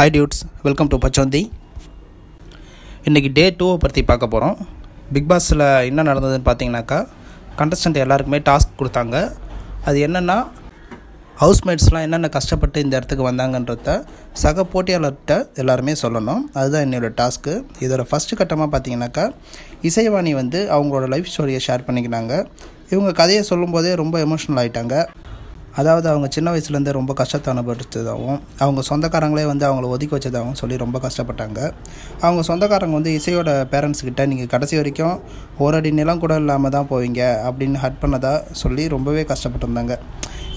hi dudes welcome to பச்சோந்தி இன்றைக்கி day டூவை பற்றி பார்க்க போகிறோம் பிக் பாஸில் என்ன நடந்ததுன்னு பார்த்தீங்கன்னாக்கா கண்டஸ்டண்ட் எல்லாருக்குமே டாஸ்க் கொடுத்தாங்க அது என்னென்னா ஹவுஸ்மேட்ஸ்லாம் என்னென்ன கஷ்டப்பட்டு இந்த இடத்துக்கு வந்தாங்கன்றத சக போட்டியாளர்கிட்ட எல்லாருமே சொல்லணும் அதுதான் என்னோடய டாஸ்க்கு இதோட ஃபஸ்ட்டு கட்டமாக பார்த்தீங்கன்னாக்கா இசைவாணி வந்து அவங்களோட லைஃப் ஸ்டோரியை ஷேர் பண்ணிக்கினாங்க இவங்க கதையை சொல்லும்போதே ரொம்ப எமோஷனல் ஆகிட்டாங்க அதாவது அவங்க சின்ன வயசுலேருந்தே ரொம்ப கஷ்டத்தை அனுபவித்ததாகவும் அவங்க சொந்தக்காரங்களே வந்து அவங்கள ஒதுக்கி வச்சதாகவும் சொல்லி ரொம்ப கஷ்டப்பட்டாங்க அவங்க சொந்தக்காரங்க வந்து இசையோட பேரண்ட்ஸ்கிட்ட நீங்கள் கடைசி வரைக்கும் ஒரு அடி நிலம் கூட இல்லாமல் தான் போவீங்க அப்படின்னு ஹட் பண்ணதாக சொல்லி ரொம்பவே கஷ்டப்பட்டிருந்தாங்க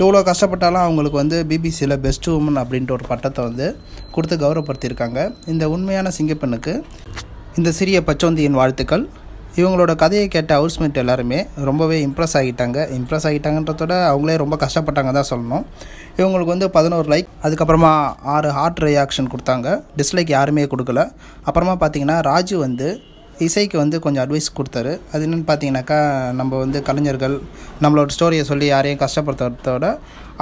இவ்வளோ கஷ்டப்பட்டாலும் அவங்களுக்கு வந்து பிபிசியில் பெஸ்ட் உமன் அப்படின்ற ஒரு பட்டத்தை வந்து கொடுத்து கௌரவப்படுத்தியிருக்காங்க இந்த உண்மையான சிங்கப்பெண்ணுக்கு இந்த சிறிய பச்சோந்தியின் வாழ்த்துக்கள் இவங்களோட கதையை கேட்ட ஹவுஸ்மேட் எல்லாருமே ரொம்பவே இம்ப்ரெஸ் ஆகிட்டாங்க இம்ப்ரெஸ் ஆகிட்டாங்கன்றதோட அவங்களே ரொம்ப கஷ்டப்பட்டாங்க தான் சொல்லணும் இவங்களுக்கு வந்து பதினோரு லைக் அதுக்கப்புறமா ஆறு ஹார்ட் ரியாக்ஷன் கொடுத்தாங்க டிஸ்லைக் யாருமே கொடுக்கல அப்புறமா பார்த்தீங்கன்னா ராஜு வந்து இசைக்கு வந்து கொஞ்சம் அட்வைஸ் கொடுத்தாரு அது என்னென்னு பார்த்தீங்கன்னாக்கா நம்ம வந்து கலைஞர்கள் நம்மளோட ஸ்டோரியை சொல்லி யாரையும் கஷ்டப்படுத்துறதோட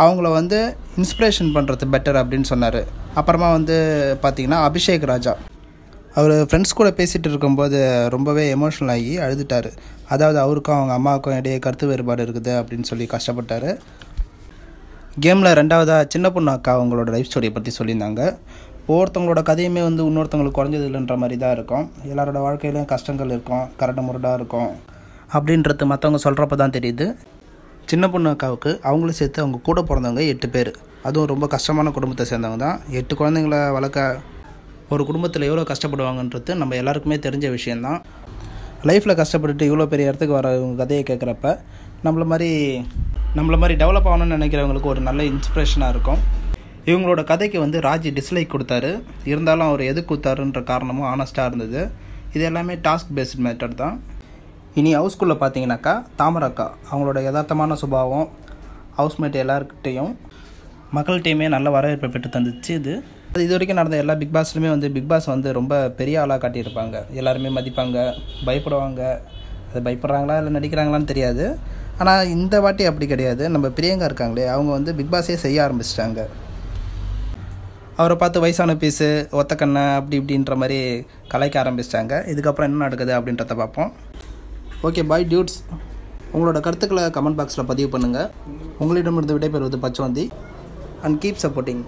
அவங்கள வந்து இன்ஸ்பிரேஷன் பண்ணுறது பெட்டர் அப்படின்னு சொன்னார் அப்புறமா வந்து பார்த்திங்கன்னா அபிஷேக் ராஜா அவர் ஃப்ரெண்ட்ஸ் கூட பேசிகிட்டு இருக்கும்போது ரொம்பவே எமோஷனல் ஆகி அழுதுட்டார் அதாவது அவருக்கும் அவங்க அம்மாவுக்கும் இடையே கருத்து வேறுபாடு இருக்குது அப்படின்னு சொல்லி கஷ்டப்பட்டார் கேமில் ரெண்டாவதாக சின்ன பொண்ணு அக்கா அவங்களோட லைஃப் ஸ்டோரியை பற்றி சொல்லியிருந்தாங்க ஒவ்வொருத்தவங்களோட கதையுமே வந்து இன்னொருத்தவங்களுக்கு குறைஞ்சது இல்லைன்ற மாதிரி தான் இருக்கும் எல்லாரோட வாழ்க்கையிலையும் கஷ்டங்கள் இருக்கும் கரண்ட முரடாக இருக்கும் அப்படின்றது மற்றவங்க சொல்கிறப்ப தான் தெரியுது சின்ன பொண்ணு அக்காவுக்கு அவங்களும் சேர்த்து அவங்க கூட பிறந்தவங்க எட்டு பேர் அதுவும் ரொம்ப கஷ்டமான குடும்பத்தை சேர்ந்தவங்க தான் எட்டு குழந்தைங்கள வளர்க்க ஒரு குடும்பத்தில் எவ்வளோ கஷ்டப்படுவாங்கன்றது நம்ம எல்லாருக்குமே தெரிஞ்ச விஷயந்தான் லைஃப்பில் கஷ்டப்பட்டுட்டு இவ்வளோ பெரிய இடத்துக்கு வர கதையை கேட்குறப்ப நம்மள மாதிரி நம்மள மாதிரி டெவலப் ஆகணும்னு நினைக்கிறவங்களுக்கு ஒரு நல்ல இன்ஸ்பிரேஷனாக இருக்கும் இவங்களோட கதைக்கு வந்து ராஜி டிஸ்லைக் கொடுத்தாரு இருந்தாலும் அவர் எது கொடுத்தாருன்ற காரணமும் ஆனஸ்ட்டாக இருந்தது இது எல்லாமே டாஸ்க் பேஸ்ட் மேட்டர் தான் இனி ஹவுஸ் ஸ்கூலில் பார்த்தீங்கன்னாக்கா தாமரக்கா அவங்களோட யதார்த்தமான சுபாவம் ஹவுஸ்மேட் எல்லாருக்கிட்டேயும் மக்கள்கிட்டையுமே நல்ல வரவேற்பை பெற்று தந்துச்சு இது அது இது வரைக்கும் நடந்த எல்லா பிக் பாஸ்லையுமே வந்து பிக் பாஸ் வந்து ரொம்ப பெரிய ஆளாக காட்டியிருப்பாங்க எல்லாருமே மதிப்பாங்க பயப்படுவாங்க அது பயப்படுறாங்களா இல்லை நடிக்கிறாங்களான்னு தெரியாது ஆனால் இந்த வாட்டி அப்படி கிடையாது நம்ம பிரியங்கா இருக்காங்களே அவங்க வந்து பிக் பாஸே செய்ய ஆரம்பிச்சிட்டாங்க அவரை பார்த்து வயசான பீஸு ஒத்தக்கண்ணை அப்படி இப்படின்ற மாதிரி கலைக்க ஆரம்பிச்சிட்டாங்க இதுக்கப்புறம் என்ன நடக்குது அப்படின்றத பார்ப்போம் ஓகே பாய் டியூட்ஸ் உங்களோட கருத்துக்களை கமெண்ட் பாக்ஸில் பதிவு பண்ணுங்கள் உங்களிடமிருந்து விடைபெறுவது பச்சவந்தி அண்ட் கீப் சப்போர்ட்டிங்